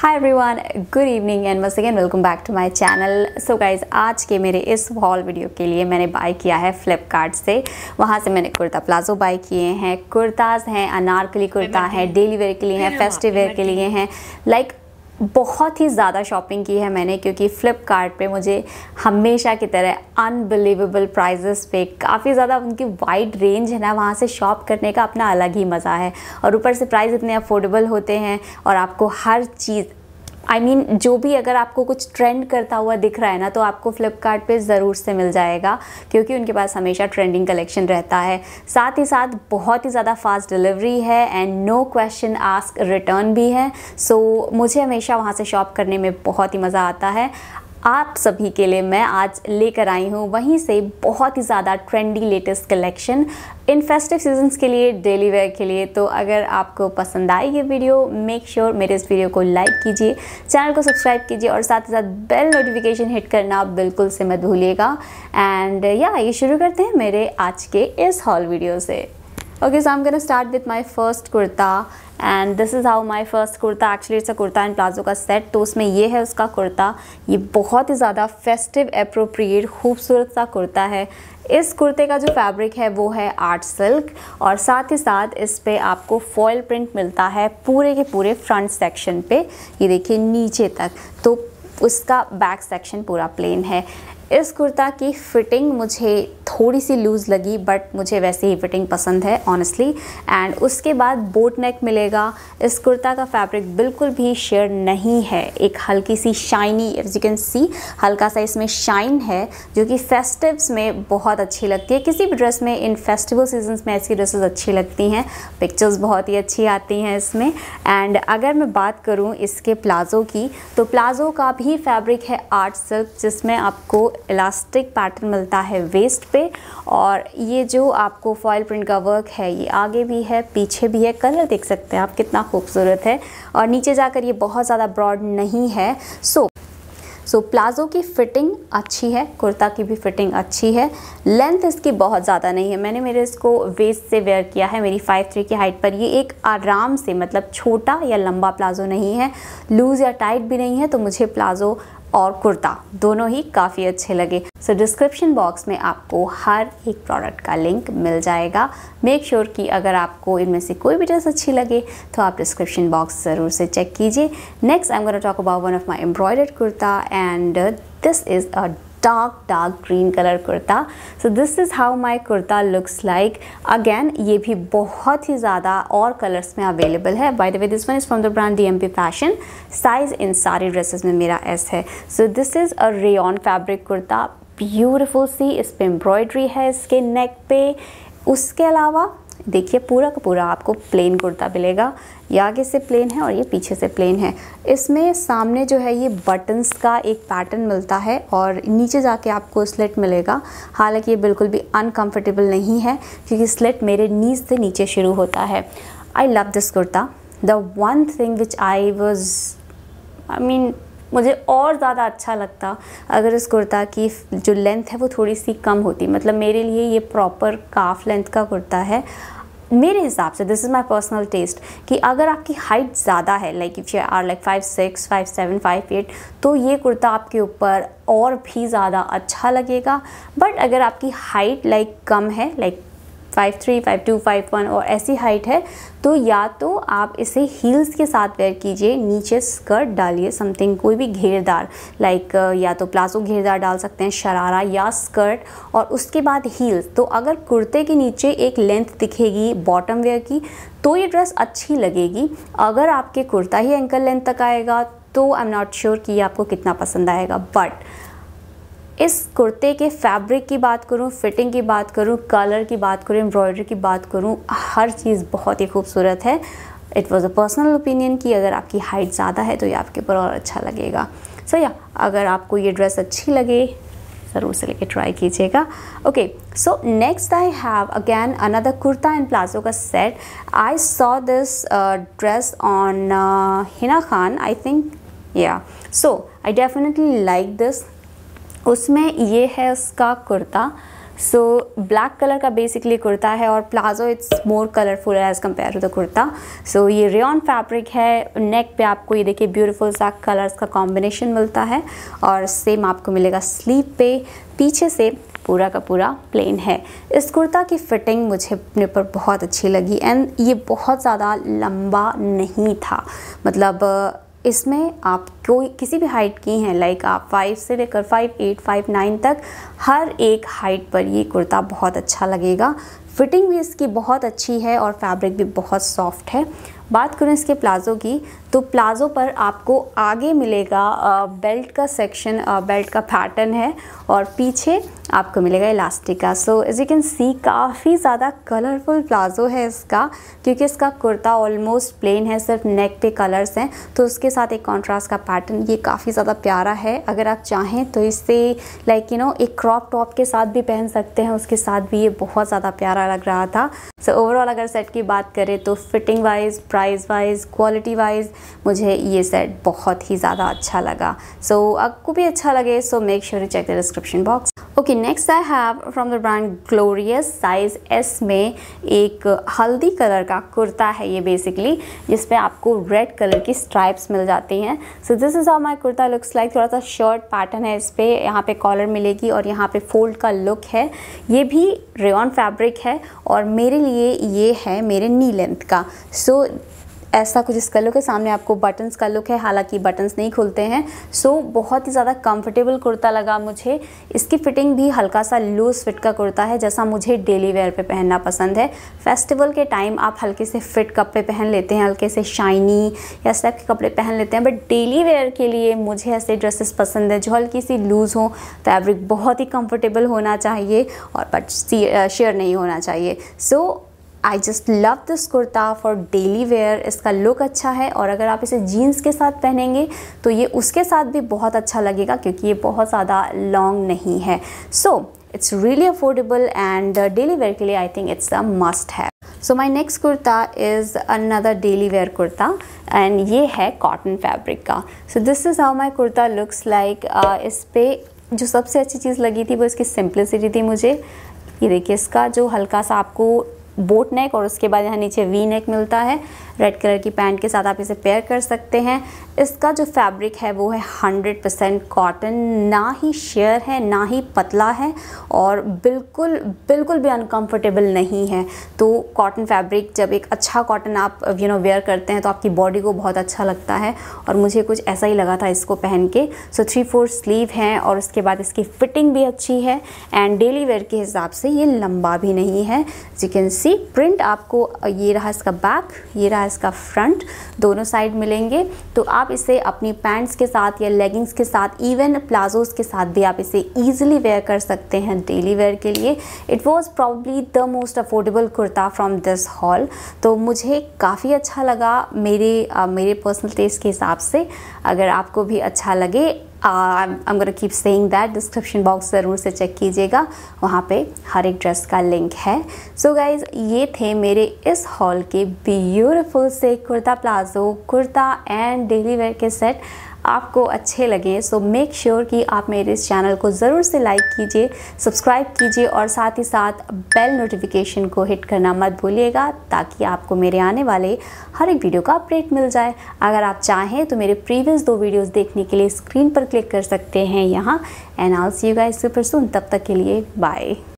hi everyone good evening and once again welcome back to my channel so guys आज के मेरे इस haul video के लिए मैंने बाय किया है फ्लिपकार्ट से वहाँ से मैंने कुर्ता प्लाजो बाय किए हैं कुर्ताज हैं अनारकली कुर्ता है डेली वेयर के लिए हैं फेस्टिव वेयर के लिए हैं लाइक बहुत ही ज़्यादा शॉपिंग की है मैंने क्योंकि फ़्लिपकार्ट मुझे हमेशा की तरह अनबिलीवेबल प्राइजेस पे काफ़ी ज़्यादा उनकी वाइड रेंज है ना वहाँ से शॉप करने का अपना अलग ही मज़ा है और ऊपर से प्राइस इतने अफोर्डेबल होते हैं और आपको हर चीज़ आई I मीन mean, जो भी अगर आपको कुछ ट्रेंड करता हुआ दिख रहा है ना तो आपको फ्लिपकार्ट ज़रूर से मिल जाएगा क्योंकि उनके पास हमेशा ट्रेंडिंग कलेक्शन रहता है साथ ही साथ बहुत ही ज़्यादा फास्ट डिलीवरी है and no question ask return भी है सो so, मुझे हमेशा वहाँ से शॉप करने में बहुत ही मज़ा आता है आप सभी के लिए मैं आज लेकर आई हूँ वहीं से बहुत ही ज़्यादा trendy latest collection in festive seasons के लिए डेली वेयर के लिए तो अगर आपको पसंद आई ये वीडियो मेक श्योर sure मेरे इस वीडियो को लाइक कीजिए चैनल को सब्सक्राइब कीजिए और साथ ही साथ बेल नोटिफिकेशन हिट करना बिल्कुल से मत भूलिएगा एंड या ये शुरू करते हैं मेरे आज के इस हॉल वीडियो से Okay, so I'm gonna start with my first kurta and this is how my first kurta actually it's a kurta and plazo ka set to usme ye hai uska kurta ye bahut hi zyada festive appropriate khoobsurat sa kurta hai इस कुर्ते का जो fabric है वो है art silk और साथ ही साथ इस पर आपको फॉयल प्रिंट मिलता है पूरे के पूरे फ्रंट सेक्शन पे ये देखिए नीचे तक तो उसका बैक सेक्शन पूरा प्लेन है इस कुर्ता की फ़िटिंग मुझे थोड़ी सी लूज़ लगी बट मुझे वैसे ही फिटिंग पसंद है ऑनेस्टली एंड उसके बाद बोट नेक मिलेगा इस कुर्ता का फैब्रिक बिल्कुल भी शेयर नहीं है एक हल्की सी shiny as you can see हल्का सा इसमें शाइन है जो कि फेस्टिव्स में बहुत अच्छी लगती है किसी भी ड्रेस में इन फेस्टिवल सीजन्स में ऐसी ड्रेसेस अच्छी लगती हैं पिक्चर्स बहुत ही अच्छी आती हैं इसमें एंड अगर मैं बात करूँ इसके प्लाज़ो की तो प्लाज़ो का भी फैब्रिक है आर्ट सिल्क जिसमें आपको इलास्टिक पैटर्न मिलता है वेस्ट पे और ये जो आपको फॉयल प्रिंट का वर्क है ये आगे भी है पीछे भी है कलर देख सकते हैं आप कितना खूबसूरत है और नीचे जाकर ये बहुत ज़्यादा ब्रॉड नहीं है so so, so so, palazzo की फ़िटिंग अच्छी है कुर्ता की भी फ़िटिंग अच्छी है लेंथ इसकी बहुत ज़्यादा नहीं है मैंने मेरे इसको वेस्ट से वेयर किया है मेरी फाइव थ्री की हाइट पर ये एक आराम से मतलब छोटा या लंबा प्लाज़ो नहीं है लूज़ या टाइट भी नहीं है तो मुझे प्लाज़ो और कुर्ता दोनों ही काफ़ी अच्छे लगे सो डिस्क्रिप्शन बॉक्स में आपको हर एक प्रोडक्ट का लिंक मिल जाएगा मेक श्योर sure कि अगर आपको इनमें से कोई भी ड्रेस अच्छी लगे तो आप डिस्क्रिप्शन बॉक्स ज़रूर से चेक कीजिए next I am gonna talk about one of my embroidered kurta and this is a dark dark green colour kurta so this is how my kurta looks like again ये भी बहुत ही ज़्यादा और कलर्स में अवेलेबल है by the way this one is from the brand D M P fashion size इन सारे ड्रेसेस में मेरा एस है so this is a rayon fabric kurta beautiful सी इस पर एम्ब्रॉयड्री है इसके नेक पे उसके अलावा देखिए पूरा का पूरा आपको प्लेन कुर्ता मिलेगा ये आगे से प्लेन है और ये पीछे से प्लेन है इसमें सामने जो है ये बटन्स का एक पैटर्न मिलता है और नीचे जाके आपको स्लिट मिलेगा हालांकि ये बिल्कुल भी अनकंफर्टेबल नहीं है क्योंकि स्लिट मेरे नीज से नीचे शुरू होता है I love this kurta the one thing which I was I mean मुझे और ज़्यादा अच्छा लगता अगर इस कुर्ता की जो लेंथ है वो थोड़ी सी कम होती मतलब मेरे लिए ये प्रॉपर काफ लेंथ का कुर्ता है मेरे हिसाब से this is my personal test कि अगर आपकी हाइट ज़्यादा है like if you are like five six five seven five eight तो ये कुर्ता आपके ऊपर और भी ज़्यादा अच्छा लगेगा बट अगर आपकी हाइट लाइक कम है like five three five two five one और ऐसी हाइट है तो या तो आप इसे हील्स के साथ वेयर कीजिए नीचे स्कर्ट डालिए समथिंग कोई भी घेरदार लाइक uh, या तो प्लाजो घेरदार डाल सकते हैं शरारा या स्कर्ट और उसके बाद हील्स तो अगर कुर्ते के नीचे एक लेंथ दिखेगी बॉटम वेयर की तो ये ड्रेस अच्छी लगेगी अगर आपके कुर्ता ही एंकल लेंथ तक आएगा तो आई एम नॉट श्योर कि ये आपको कितना पसंद आएगा बट इस कुर्ते के फैब्रिक की बात करूँ फिटिंग की बात करूँ कलर की बात करूँ एम्ब्रॉयडरी की बात करूँ हर चीज़ बहुत ही खूबसूरत है it was a personal opinion कि अगर आपकी हाइट ज़्यादा है तो ये आपके ऊपर और अच्छा लगेगा सो so, या yeah, अगर आपको ये ड्रेस अच्छी लगे ज़रूर से लेके ट्राई कीजिएगा okay so next I have again another kurta and palazzo का set I saw this dress on Hina Khan I think या so I definitely like this उसमें ये है उसका कुर्ता सो ब्लैक कलर का बेसिकली कुर्ता है और palazzo it's more colourful as compare to the kurta so ये रेन फैब्रिक है नेक पे आपको ये देखिए ब्यूटीफुल सा कलर्स का कॉम्बिनेशन मिलता है और सेम आपको मिलेगा स्लीव पे पीछे से पूरा का पूरा प्लेन है इस कुर्ता की फिटिंग मुझे अपने पर बहुत अच्छी लगी एंड ये बहुत ज़्यादा लंबा नहीं था मतलब इसमें आप कोई किसी भी हाइट की हैं लाइक आप फाइव से लेकर फाइव एट फाइव नाइन तक हर एक हाइट पर ये कुर्ता बहुत अच्छा लगेगा फिटिंग भी इसकी बहुत अच्छी है और फैब्रिक भी बहुत सॉफ्ट है बात करूँ इसके प्लाज़ो की तो प्लाज़ो पर आपको आगे मिलेगा बेल्ट का सेक्शन बेल्ट का पैटर्न है और पीछे आपको मिलेगा इलास्टिक का so as you can see काफ़ी ज़्यादा कलरफुल प्लाज़ो है इसका क्योंकि इसका कुर्ता ऑलमोस्ट प्लेन है सिर्फ नेक पे कलर्स हैं तो उसके साथ एक कॉन्ट्रास्ट का पैटर्न ये काफ़ी ज़्यादा प्यारा है अगर आप चाहें तो इससे लाइक यू नो एक क्रॉप टॉप के साथ भी पहन सकते हैं उसके साथ भी ये बहुत ज़्यादा प्यारा लग रहा था सो so, ओवरऑल अगर सेट की बात करें तो fitting wise price wise quality wise मुझे ये सेट बहुत ही ज़्यादा अच्छा लगा सो so, आपको भी अच्छा लगे so make sure check the description box okay next I have from the brand glorious size S में एक हल्दी कलर का कुर्ता है ये बेसिकली जिसपे आपको रेड कलर की स्ट्राइप्स मिल जाती हैं so this is are my kurta looks like थोड़ा सा शर्ट पैटर्न है इस पर यहाँ पे कॉलर मिलेगी और यहाँ पे फोल्ड का लुक है ये भी रेन फैब्रिक है और मेरे लिए ये है मेरे नी लेंथ का सो so, ऐसा कुछ इसका लुक है सामने आपको बटन्स का लुक है हालांकि बटन्स नहीं खुलते हैं सो so, बहुत ही ज़्यादा कंफर्टेबल कुर्ता लगा मुझे इसकी फिटिंग भी हल्का सा लूज फिट का कुर्ता है जैसा मुझे डेली वेयर पे पहनना पसंद है फेस्टिवल के टाइम आप हल्के से फिट कपड़े पहन लेते हैं हल्के से शाइनी या स्टेप के कपड़े पहन लेते हैं बट डेली वेयर के लिए मुझे ऐसे ड्रेसेस पसंद है जो हल्की सी लूज़ हो फैब्रिक बहुत ही कम्फर्टेबल होना चाहिए और बट शेयर नहीं होना चाहिए so so, I just love this kurta for daily wear इसका लुक अच्छा है और अगर आप इसे जीन्स के साथ पहनेंगे तो ये उसके साथ भी बहुत अच्छा लगेगा क्योंकि ये बहुत ज़्यादा लॉन्ग नहीं है so it's really affordable and daily wear के लिए I think it's a must है so my next kurta is another daily wear kurta and ये है कॉटन फैब्रिक का so this is how my kurta looks like इस पे जो सबसे अच्छी चीज़ लगी थी वो इसकी सिंप्लिसिटी थी मुझे ये देखिए इसका जो हल्का सा आपको बोट नेक और उसके बाद यहाँ नीचे वी नेक मिलता है रेड कलर की पैंट के साथ आप इसे पेयर कर सकते हैं इसका जो फैब्रिक है वो है 100% परसेंट कॉटन ना ही शेयर है ना ही पतला है और बिल्कुल बिल्कुल भी अनकंफर्टेबल नहीं है तो कॉटन फैब्रिक जब एक अच्छा कॉटन आप यू नो वेयर करते हैं तो आपकी बॉडी को बहुत अच्छा लगता है और मुझे कुछ ऐसा ही लगा था इसको पहन के सो थ्री फोर स्लीव हैं और उसके बाद इसकी फिटिंग भी अच्छी है एंड डेली वेयर के हिसाब से ये लंबा भी नहीं है यू कैन सी प्रिंट आपको ये रहा इसका बैक ये रहा इसका फ्रंट दोनों साइड मिलेंगे तो आप इसे अपनी पैंट्स के साथ या लेगिंग्स के साथ इवन प्लाजोज़ के साथ भी आप इसे ईजिली वेयर कर सकते हैं डेली वेयर के लिए it was probably the most affordable kurta from this haul तो मुझे काफ़ी अच्छा लगा मेरे आ, मेरे पर्सनल टेस्ट के हिसाब से अगर आपको भी अच्छा लगे I am gonna keep saying that description box ज़रूर से चेक कीजिएगा वहाँ पे हर एक ड्रेस का लिंक है सो so गाइज ये थे मेरे इस हॉल के ब्यूटिफुल से kurta palazzo kurta and daily wear के सेट आपको अच्छे लगें सो मेक श्योर कि आप मेरे इस चैनल को ज़रूर से लाइक कीजिए सब्सक्राइब कीजिए और साथ ही साथ बेल नोटिफिकेशन को हिट करना मत भूलिएगा ताकि आपको मेरे आने वाले हर एक वीडियो का अपडेट मिल जाए अगर आप चाहें तो मेरे प्रीवियस दो वीडियोज़ देखने के लिए स्क्रीन पर क्लिक कर सकते हैं यहाँ and all see you guys super soon तब तक के लिए बाय